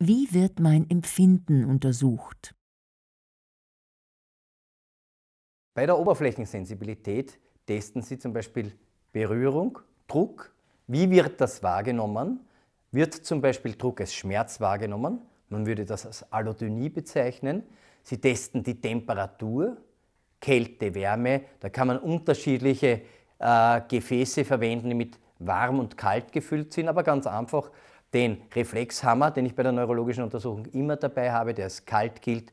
Wie wird mein Empfinden untersucht? Bei der Oberflächensensibilität testen Sie zum Beispiel Berührung, Druck. Wie wird das wahrgenommen? Wird zum Beispiel Druck als Schmerz wahrgenommen? Man würde das als Allodynie bezeichnen. Sie testen die Temperatur, Kälte, Wärme. Da kann man unterschiedliche äh, Gefäße verwenden, die mit warm und kalt gefüllt sind, aber ganz einfach den Reflexhammer, den ich bei der neurologischen Untersuchung immer dabei habe, der als kalt gilt,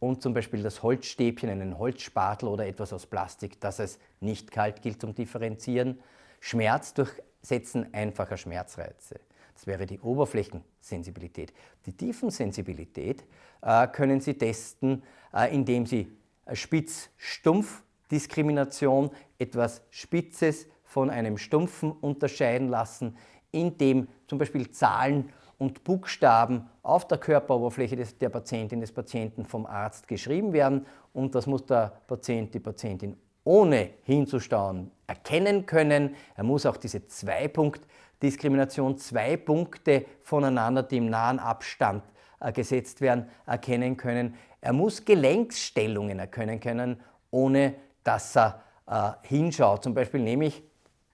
und zum Beispiel das Holzstäbchen, einen Holzspatel oder etwas aus Plastik, das als nicht kalt gilt zum Differenzieren. Schmerz durchsetzen einfacher Schmerzreize. Das wäre die Oberflächensensibilität. Die Tiefensensibilität äh, können Sie testen, äh, indem Sie äh, Spitz-Stumpf-Diskrimination, etwas Spitzes von einem Stumpfen unterscheiden lassen, in dem zum Beispiel Zahlen und Buchstaben auf der Körperoberfläche des, der Patientin, des Patienten vom Arzt geschrieben werden und das muss der Patient, die Patientin ohne hinzustauen erkennen können. Er muss auch diese Zwei-Punkt-Diskrimination, zwei Punkte voneinander, die im nahen Abstand äh, gesetzt werden, erkennen können. Er muss Gelenksstellungen erkennen können, ohne dass er äh, hinschaut. Zum Beispiel nehme ich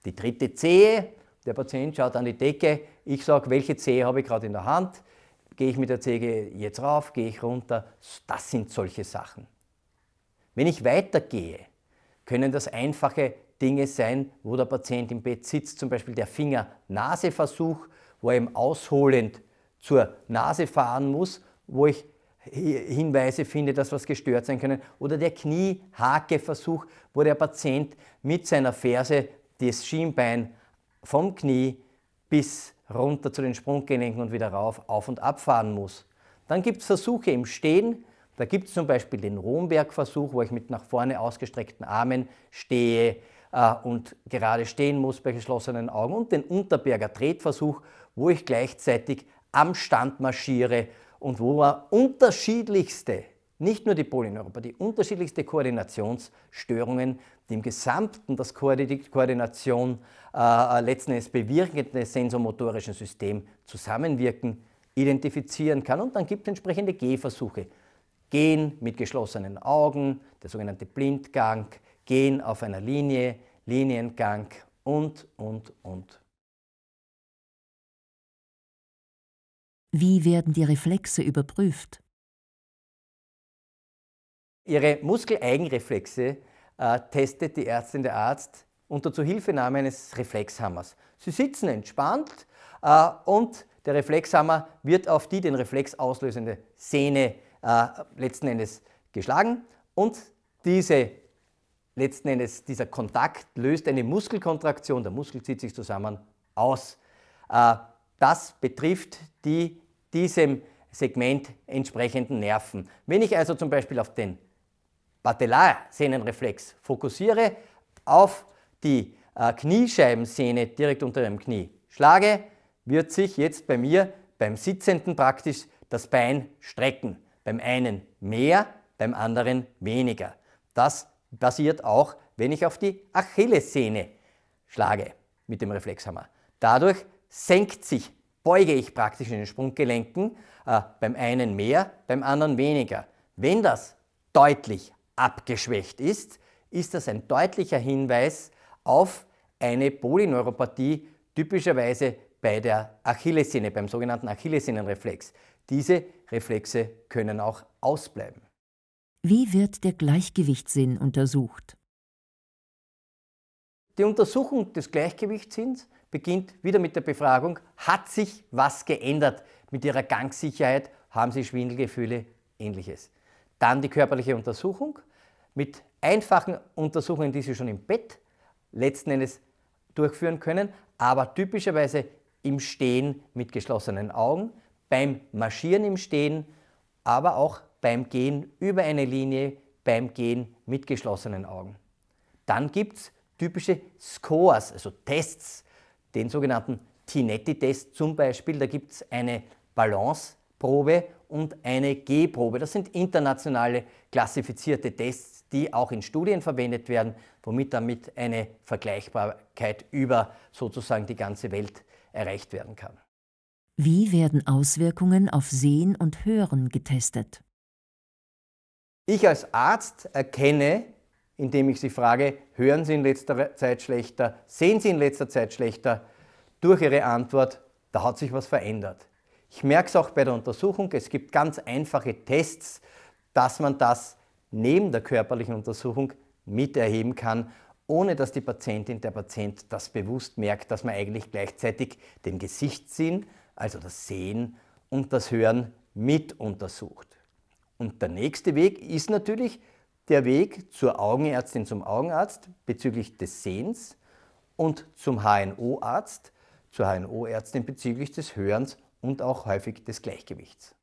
die dritte Zehe der Patient schaut an die Decke, ich sage, welche Zehe habe ich gerade in der Hand, gehe ich mit der Zehe jetzt rauf, gehe ich runter, das sind solche Sachen. Wenn ich weitergehe, können das einfache Dinge sein, wo der Patient im Bett sitzt, zum Beispiel der Finger-Nase-Versuch, wo er eben ausholend zur Nase fahren muss, wo ich Hinweise finde, dass was gestört sein können. Oder der Kniehake-Versuch, wo der Patient mit seiner Ferse das Schienbein vom Knie bis runter zu den Sprunggelenken und wieder rauf, auf und ab fahren muss. Dann gibt es Versuche im Stehen. Da gibt es zum Beispiel den Romberg-Versuch, wo ich mit nach vorne ausgestreckten Armen stehe äh, und gerade stehen muss bei geschlossenen Augen. Und den Unterberger Tretversuch, wo ich gleichzeitig am Stand marschiere und wo man unterschiedlichste nicht nur die Polyneuropa, die unterschiedlichste Koordinationsstörungen, die im Gesamten das Koordination äh, äh, letzten Endes bewirkende sensormotorischen System zusammenwirken, identifizieren kann. Und dann gibt es entsprechende Gehversuche. Gehen mit geschlossenen Augen, der sogenannte Blindgang, Gehen auf einer Linie, Liniengang und, und, und. Wie werden die Reflexe überprüft? Ihre Muskeleigenreflexe äh, testet die Ärztin der Arzt unter Zuhilfenahme eines Reflexhammers. Sie sitzen entspannt äh, und der Reflexhammer wird auf die den Reflex auslösende Sehne äh, letzten Endes geschlagen und diese letzten Endes dieser Kontakt löst eine Muskelkontraktion, der Muskel zieht sich zusammen aus. Äh, das betrifft die diesem Segment entsprechenden Nerven. Wenn ich also zum Beispiel auf den Patellarsehnenreflex. Fokussiere auf die äh, Kniescheibensehne direkt unter dem Knie. Schlage, wird sich jetzt bei mir beim Sitzenden praktisch das Bein strecken. Beim einen mehr, beim anderen weniger. Das passiert auch, wenn ich auf die Achillessehne schlage mit dem Reflexhammer. Dadurch senkt sich, beuge ich praktisch in den Sprunggelenken, äh, beim einen mehr, beim anderen weniger. Wenn das deutlich abgeschwächt ist, ist das ein deutlicher Hinweis auf eine Polyneuropathie, typischerweise bei der Achillessehne, beim sogenannten Achillessehnenreflex. Diese Reflexe können auch ausbleiben. Wie wird der Gleichgewichtssinn untersucht? Die Untersuchung des Gleichgewichtssinns beginnt wieder mit der Befragung, hat sich was geändert mit ihrer Gangsicherheit, haben sie Schwindelgefühle, ähnliches. Dann die körperliche Untersuchung, mit einfachen Untersuchungen, die Sie schon im Bett letzten Endes durchführen können, aber typischerweise im Stehen mit geschlossenen Augen, beim Marschieren im Stehen, aber auch beim Gehen über eine Linie, beim Gehen mit geschlossenen Augen. Dann gibt es typische Scores, also Tests, den sogenannten Tinetti-Test zum Beispiel. Da gibt es eine Balanceprobe und eine G-Probe. Das sind internationale klassifizierte Tests, die auch in Studien verwendet werden, womit damit eine Vergleichbarkeit über sozusagen die ganze Welt erreicht werden kann. Wie werden Auswirkungen auf Sehen und Hören getestet? Ich als Arzt erkenne, indem ich Sie frage, hören Sie in letzter Zeit schlechter, sehen Sie in letzter Zeit schlechter, durch Ihre Antwort, da hat sich was verändert. Ich merke es auch bei der Untersuchung, es gibt ganz einfache Tests, dass man das neben der körperlichen Untersuchung miterheben kann, ohne dass die Patientin, der Patient das bewusst merkt, dass man eigentlich gleichzeitig den Gesichtssinn, also das Sehen und das Hören mit untersucht. Und der nächste Weg ist natürlich der Weg zur Augenärztin, zum Augenarzt bezüglich des Sehens und zum HNO-Arzt, zur HNO-Ärztin bezüglich des Hörens und auch häufig des Gleichgewichts.